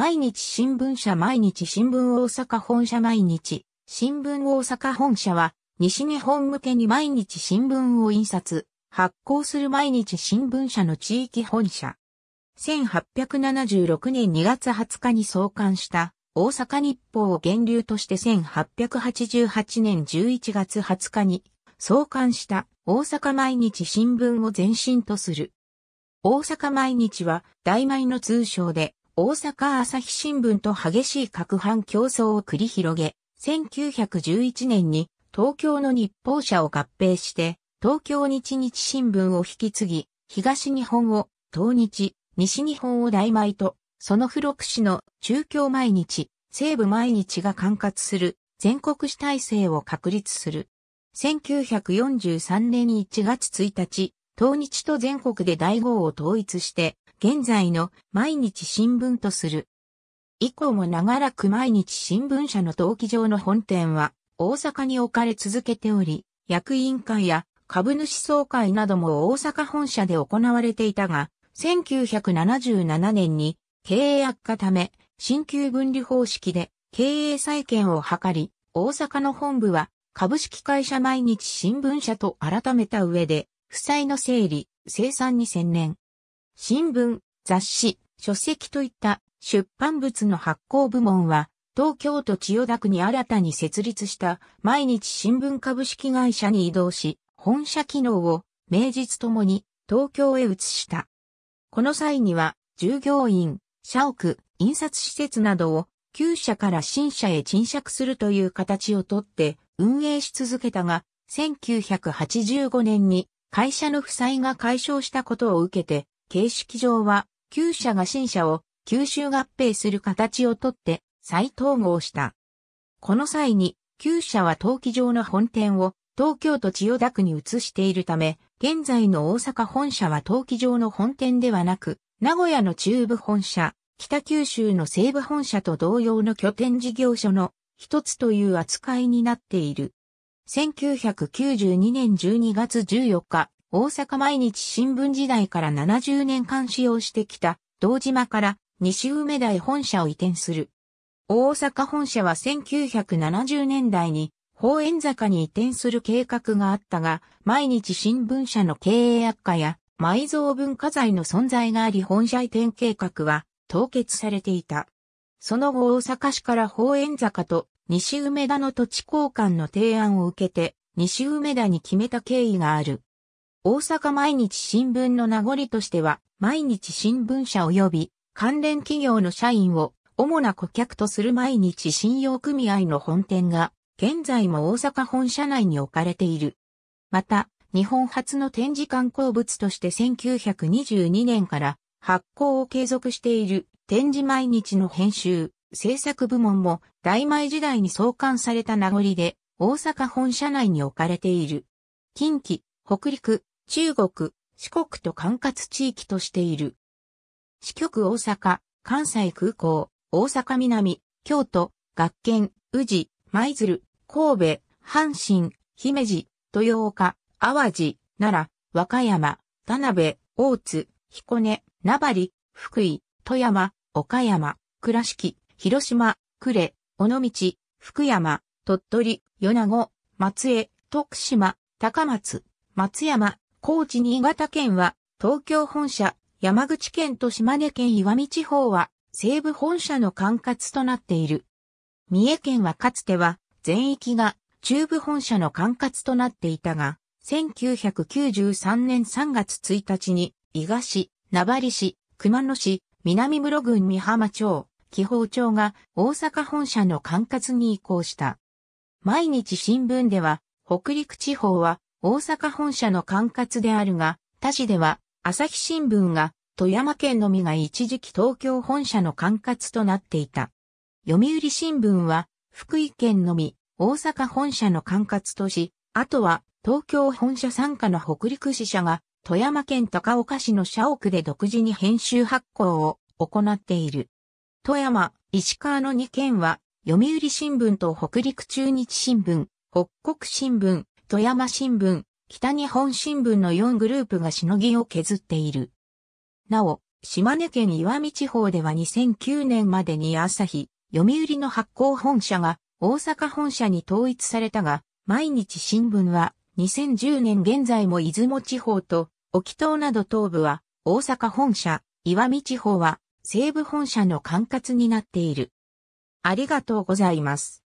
毎日新聞社毎日新聞大阪本社毎日新聞大阪本社は西日本向けに毎日新聞を印刷、発行する毎日新聞社の地域本社。1876年2月20日に創刊した大阪日報を源流として1888年11月20日に創刊した大阪毎日新聞を前身とする。大阪毎日は大米の通称で大阪朝日新聞と激しい各版競争を繰り広げ、1911年に東京の日報社を合併して、東京日日新聞を引き継ぎ、東日本を東日、西日本を大米と、その付録紙の中京毎日、西部毎日が管轄する全国主体制を確立する。1943年1月1日、東日と全国で大号を統一して、現在の毎日新聞とする。以降も長らく毎日新聞社の登記上の本店は大阪に置かれ続けており、役員会や株主総会なども大阪本社で行われていたが、1977年に経営悪化ため、新旧分離方式で経営再建を図り、大阪の本部は株式会社毎日新聞社と改めた上で、負債の整理、生産に専念。新聞、雑誌、書籍といった出版物の発行部門は、東京都千代田区に新たに設立した毎日新聞株式会社に移動し、本社機能を名実ともに東京へ移した。この際には、従業員、社屋、印刷施設などを旧社から新社へ賃借するという形をとって運営し続けたが、1985年に会社の負債が解消したことを受けて、形式上は、旧社が新社を九州合併する形をとって再統合した。この際に、旧社は陶器上の本店を東京都千代田区に移しているため、現在の大阪本社は陶器上の本店ではなく、名古屋の中部本社、北九州の西部本社と同様の拠点事業所の一つという扱いになっている。1992年12月14日、大阪毎日新聞時代から70年間使用してきた、道島から西梅台本社を移転する。大阪本社は1970年代に、法円坂に移転する計画があったが、毎日新聞社の経営悪化や、埋蔵文化財の存在があり本社移転計画は凍結されていた。その後大阪市から法円坂と西梅田の土地交換の提案を受けて、西梅田に決めた経緯がある。大阪毎日新聞の名残としては、毎日新聞社及び関連企業の社員を主な顧客とする毎日信用組合の本店が、現在も大阪本社内に置かれている。また、日本初の展示館光物として1922年から発行を継続している展示毎日の編集、制作部門も大前時代に創刊された名残で大阪本社内に置かれている。近畿、北陸、中国、四国と管轄地域としている。四局大阪、関西空港、大阪南、京都、学研、宇治、舞鶴、神戸、阪神、姫路、豊岡、淡路、奈良、和歌山、田辺、大津、彦根、名張、福井、富山、岡山、倉敷、広島、呉、尾道、福山、鳥取、米子、松江、徳島、高松、松山、高知新潟県は東京本社、山口県と島根県岩見地方は西部本社の管轄となっている。三重県はかつては全域が中部本社の管轄となっていたが、1993年3月1日に伊賀市、名張市、熊野市、南室郡美浜町、紀宝町が大阪本社の管轄に移行した。毎日新聞では、北陸地方は大阪本社の管轄であるが、他市では、朝日新聞が、富山県のみが一時期東京本社の管轄となっていた。読売新聞は、福井県のみ、大阪本社の管轄とし、あとは、東京本社傘下の北陸支社が、富山県高岡市の社屋で独自に編集発行を行っている。富山、石川の2県は、読売新聞と北陸中日新聞、北国新聞、富山新聞、北日本新聞の4グループがしのぎを削っている。なお、島根県岩見地方では2009年までに朝日、読売の発行本社が大阪本社に統一されたが、毎日新聞は2010年現在も出雲地方と沖東など東部は大阪本社、岩見地方は西部本社の管轄になっている。ありがとうございます。